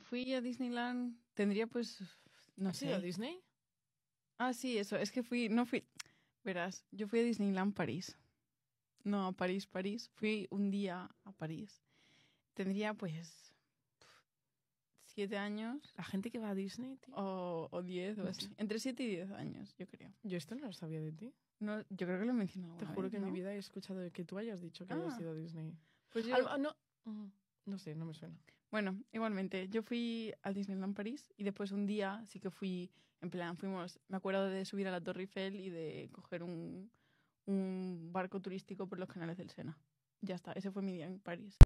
fui a Disneyland, tendría pues, no sé. a Disney? Ah, sí, eso, es que fui, no fui, verás, yo fui a Disneyland París. No, a París, París. Fui un día a París. Tendría pues siete años. La gente que va a Disney, O, o diez o Entre siete y diez años, yo creo. Yo esto no lo sabía de ti. No, yo creo que lo he mencionado. Te juro que en mi vida he escuchado que tú hayas dicho que ah, ido a Disney. Pues yo... Ah, no, mm, no sé, no me suena. Bueno, igualmente, yo fui al Disneyland París y después un día sí que fui, en plan, fuimos, me acuerdo de subir a la Torre Eiffel y de coger un, un barco turístico por los canales del Sena. Ya está, ese fue mi día en París.